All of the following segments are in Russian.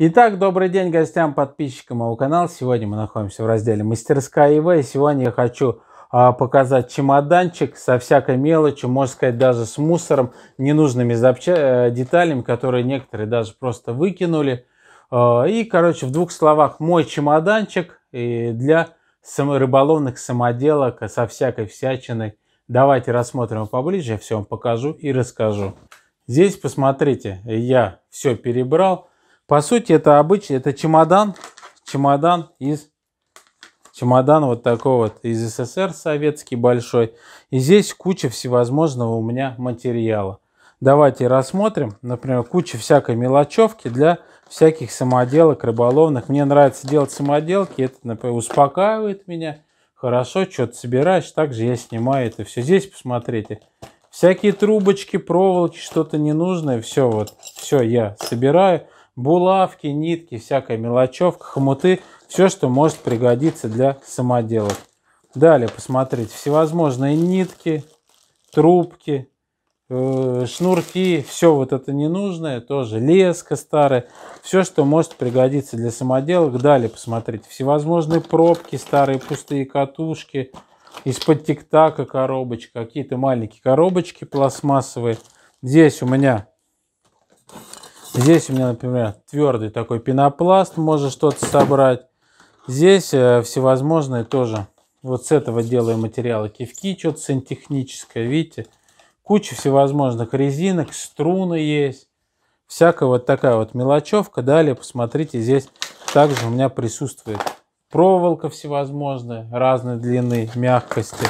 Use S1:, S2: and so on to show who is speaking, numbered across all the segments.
S1: Итак, добрый день гостям, подписчикам моего канала. Сегодня мы находимся в разделе «Мастерская ИВ». И сегодня я хочу а, показать чемоданчик со всякой мелочью, можно сказать, даже с мусором, ненужными запча... Э, деталями, которые некоторые даже просто выкинули. А, и, короче, в двух словах, мой чемоданчик для рыболовных самоделок со всякой всячиной. Давайте рассмотрим поближе, я все вам покажу и расскажу. Здесь, посмотрите, я все перебрал по сути, это обычный, это чемодан, чемодан из чемодан вот такой вот из СССР советский большой. И здесь куча всевозможного у меня материала. Давайте рассмотрим, например, куча всякой мелочевки для всяких самоделок рыболовных. Мне нравится делать самоделки, это, например, успокаивает меня. Хорошо, что-то собираешь, также я снимаю это все. Здесь посмотрите, всякие трубочки, проволоки, что-то ненужное, все вот, все я собираю. Булавки, нитки, всякая мелочевка, хомуты. Все, что может пригодиться для самоделок. Далее, посмотрите, всевозможные нитки, трубки, э, шнурки, все вот это ненужное, тоже леска старая, все, что может пригодиться для самоделок. Далее посмотрите, всевозможные пробки, старые пустые катушки, из-под тиктака коробочка, какие-то маленькие коробочки пластмассовые. Здесь у меня Здесь у меня, например, твердый такой пенопласт, можно что-то собрать. Здесь э, всевозможные тоже. Вот с этого делаю материалы кивки, что-то сантехническое, видите? Куча всевозможных резинок, струны есть. Всякая вот такая вот мелочевка. Далее, посмотрите, здесь также у меня присутствует проволока всевозможная, разной длины, мягкости.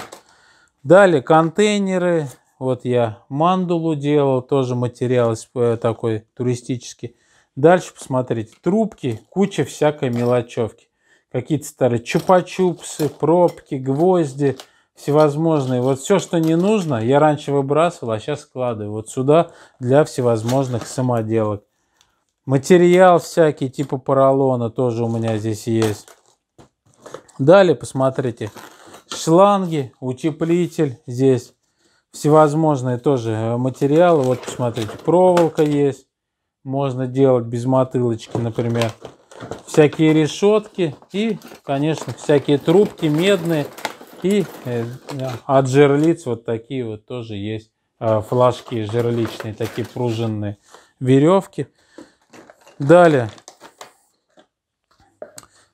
S1: Далее контейнеры, вот я мандулу делал, тоже материал э, такой туристический. Дальше посмотрите, трубки, куча всякой мелочевки. Какие-то старые чупа-чупсы, пробки, гвозди, всевозможные. Вот все, что не нужно, я раньше выбрасывал, а сейчас складываю вот сюда для всевозможных самоделок. Материал всякий, типа поролона, тоже у меня здесь есть. Далее, посмотрите, шланги, утеплитель здесь всевозможные тоже э, материалы. Вот, посмотрите, проволока есть. Можно делать без мотылочки, например. Всякие решетки и, конечно, всякие трубки медные. И э, от жерлиц вот такие вот тоже есть э, флажки жерличные, такие пружинные веревки. Далее.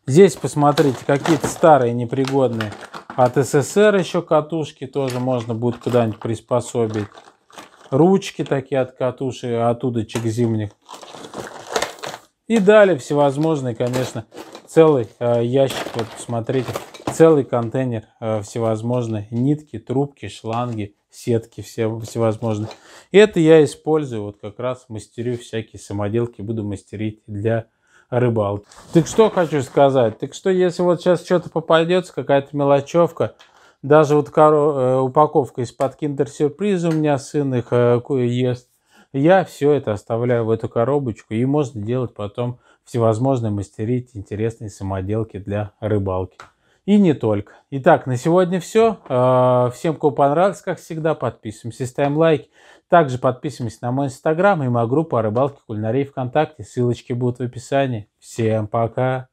S1: Здесь посмотрите, какие-то старые непригодные от СССР еще катушки тоже можно будет куда-нибудь приспособить. Ручки такие от катушек, удочек зимних. И далее всевозможные, конечно, целый э, ящик, вот посмотрите, целый контейнер э, всевозможные нитки, трубки, шланги, сетки все всевозможные. И это я использую, вот как раз мастерю всякие самоделки, буду мастерить для рыбалки. Так что хочу сказать, так что если вот сейчас что-то попадется, какая-то мелочевка, даже вот э, упаковка из-под киндер-сюрприза у меня сын их э, ест, я все это оставляю в эту коробочку, и можно делать потом всевозможные мастерить интересные самоделки для рыбалки. И не только. Итак, на сегодня все. А, всем, кому понравилось, как всегда, подписываемся, ставим лайки. Также подписываемся на мой инстаграм и мою группу о рыбалке кулинарии ВКонтакте. Ссылочки будут в описании. Всем пока!